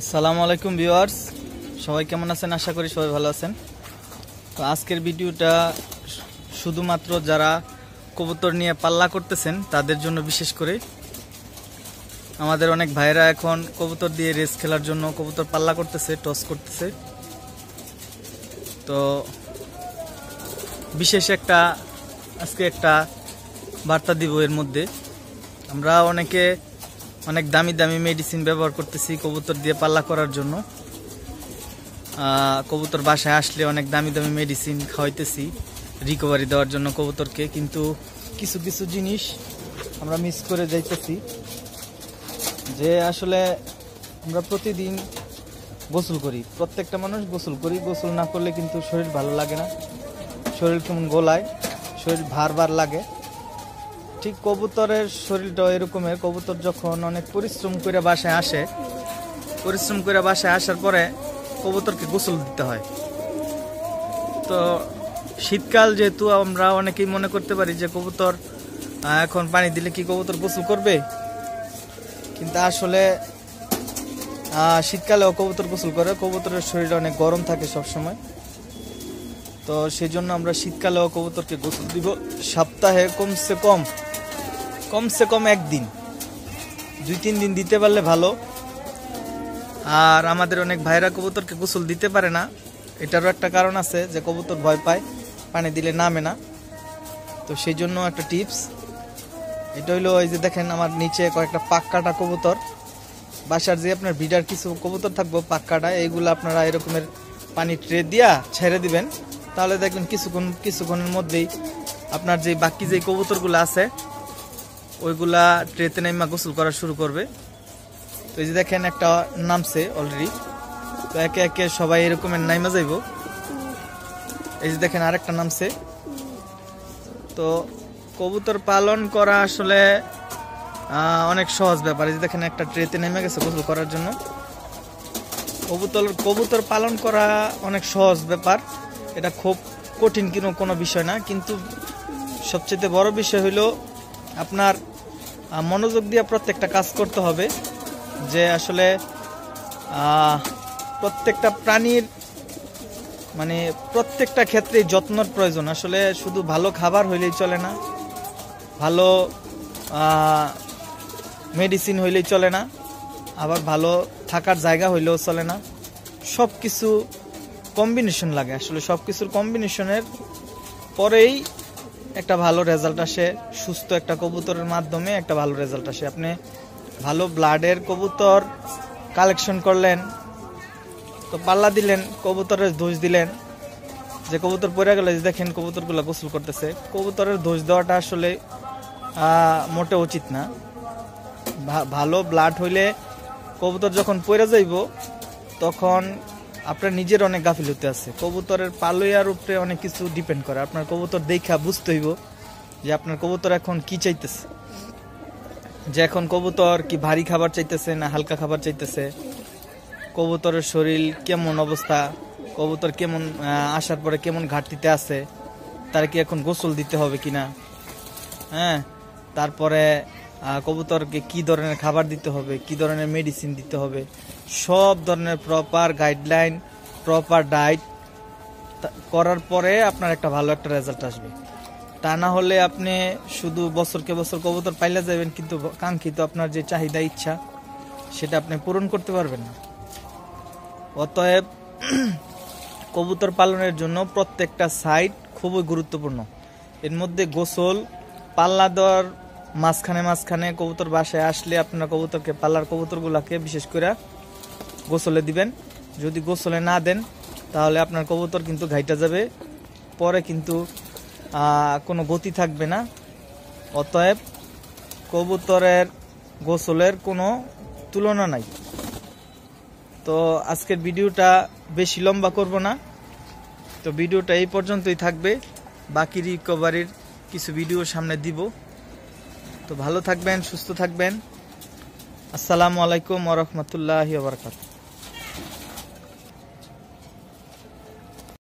আসসালামু আলাইকুম ভিউয়ার্স সবাই কেমন আছেন আশা করি সবাই ভালো আছেন তো আজকের ভিডিওটা শুধুমাত্র যারা কবুতর নিয়ে পাল্লা করতেছেন তাদের জন্য বিশেষ করে আমাদের অনেক ভাইরা এখন কবুতর দিয়ে রেস খেলার জন্য কবুতর পাল্লা করতেছে টস করতেছে তো বিশেষ একটা আজকে একটা বার্তা দিব এর মধ্যে আমরা অনেকে অনেক দামি দামি মেডিসিন ব্যবহার করতেছি কবুতর দিয়ে পাল্লা করার জন্য কবুতর বাসায় আসলে অনেক দামি দামি মেডিসিন খাওয়াইতেছি রিকভারি দেওয়ার জন্য কবুতরকে কিন্তু কিছু কিছু জিনিস আমরা মিস করে যাইতেছি যে আসলে আমরা প্রতিদিন গোসল করি প্রত্যেকটা মানুষ গোসল করি গোসল না করলে কিন্তু শরীর ভালো লাগে না শরীর কেমন গোলায় শরীর ভার ভার লাগে ঠিক কবুতরের শরীরটা এরকমের কবুতর যখন অনেক পরিশ্রম করে বাসায় আসে পরিশ্রম করে বাসায় আসার পরে কবুতরকে গোসল দিতে হয় তো শীতকাল যেহেতু আমরা অনেকেই মনে করতে পারি যে কবুতর এখন পানি দিলে কি কবুতর গোসল করবে কিন্তু আসলে শীতকালেও কবুতর গোসল করে কবুতরের শরীর অনেক গরম থাকে সবসময় তো সেই জন্য আমরা শীতকালেও কবুতরকে গোসল দিব সপ্তাহে কমসে কম কমসে কম একদিন দুই তিন দিন দিতে পারলে ভালো আর আমাদের অনেক ভাইরা কবুতরকে গোসল দিতে পারে না এটারও একটা কারণ আছে যে কবুতর ভয় পায় পানি দিলে নামে না তো সেই জন্য একটা টিপস এটা হইলো ওই যে দেখেন আমার নিচে কয়েকটা পাক্কাটা কবুতর বাসার যে আপনার ভিডার কিছু কবুতর থাকবো পাক্কাটা এইগুলো আপনারা এরকমের পানি ট্রে দিয়া ছেড়ে দিবেন তাহলে দেখবেন কিছুক্ষণ কিছুক্ষণের মধ্যেই আপনার যে বাকি যে কবুতরগুলো আছে ওইগুলা ট্রেতে নেমা গোসল করা শুরু করবে তো এই যে দেখেন একটা নামছে অলরেডি তো একে একে সবাই এরকমের নাইমা যাইব এই যে দেখেন আরেকটা নামছে তো কবুতর পালন করা আসলে অনেক সহজ ব্যাপার এই যে দেখেন একটা ট্রেতে নেমে গেছে গোসল করার জন্য কবুতর কবুতর পালন করা অনেক সহজ ব্যাপার এটা খুব কঠিন কিন্তু কোনো বিষয় না কিন্তু সবচেয়ে বড় বিষয় হলো আপনার মনোযোগ দিয়ে প্রত্যেকটা কাজ করতে হবে যে আসলে প্রত্যেকটা প্রাণীর মানে প্রত্যেকটা ক্ষেত্রে যত্নর প্রয়োজন আসলে শুধু ভালো খাবার হইলেই চলে না ভালো মেডিসিন হইলেই চলে না আবার ভালো থাকার জায়গা হইলেও চলে না সব কিছু কম্বিনেশন লাগে আসলে সব কিছুর কম্বিনেশনের পরেই একটা ভালো রেজাল্ট আসে সুস্থ একটা কবুতরের মাধ্যমে একটা ভালো রেজাল্ট আসে আপনি ভালো ব্লাডের কবুতর কালেকশন করলেন তো পাল্লা দিলেন কবুতরের ধোষ দিলেন যে কবুতর পড়ে গেলে দেখেন কবুতরগুলো গোসল করতেছে কবুতরের ধোষ দেওয়াটা আসলে মোটে উচিত না ভালো ব্লাড হইলে কবুতর যখন পড়ে যাইব তখন আপনার নিজের অনেক গাফিলতি আছে কবুতরের পালয়ার উপরে অনেক কিছু ডিপেন্ড করে আপনার কবুতর দেখা বুঝতে হইব যে আপনার কবুতর এখন কি চাইতেছে যে এখন কবুতর কি ভারী খাবার চাইতেছে না হালকা খাবার চাইতেছে কবুতরের শরীর কেমন অবস্থা কবুতর কেমন আসার পরে কেমন ঘাটতিতে আছে তার কি এখন গোসল দিতে হবে কিনা হ্যাঁ তারপরে কবুতরকে কি ধরনের খাবার দিতে হবে কি ধরনের মেডিসিন দিতে হবে সব ধরনের প্রপার গাইডলাইন প্রপার ডায়েট করার পরে আপনার একটা ভালো একটা রেজাল্ট আসবে তা না হলে আপনি শুধু বছরকে বছর কবুতর পাইলে যাবেন কিন্তু কাঙ্ক্ষিত আপনার যে চাহিদা ইচ্ছা সেটা আপনি পূরণ করতে পারবেন না অতএব কবুতর পালনের জন্য প্রত্যেকটা সাইট খুবই গুরুত্বপূর্ণ এর মধ্যে গোসল পাল্লা দেওয়ার মাঝখানে মাঝখানে কবুতর বাসায় আসলে আপনার কবুতরকে পাল্লার কবুতরগুলোকে বিশেষ করে গোসলে দিবেন যদি গোসলে না দেন তাহলে আপনার কবুতর কিন্তু ঘাইটা যাবে পরে কিন্তু কোনো গতি থাকবে না অতএব কবুতরের গোসলের কোনো তুলনা নাই তো আজকের ভিডিওটা বেশি লম্বা করব না তো ভিডিওটা এই পর্যন্তই থাকবে বাকি রিকভারির কিছু ভিডিও সামনে দিব তো ভালো থাকবেন সুস্থ থাকবেন আসসালামু আলাইকুম ওরহমতুল্লাহ বারকাতু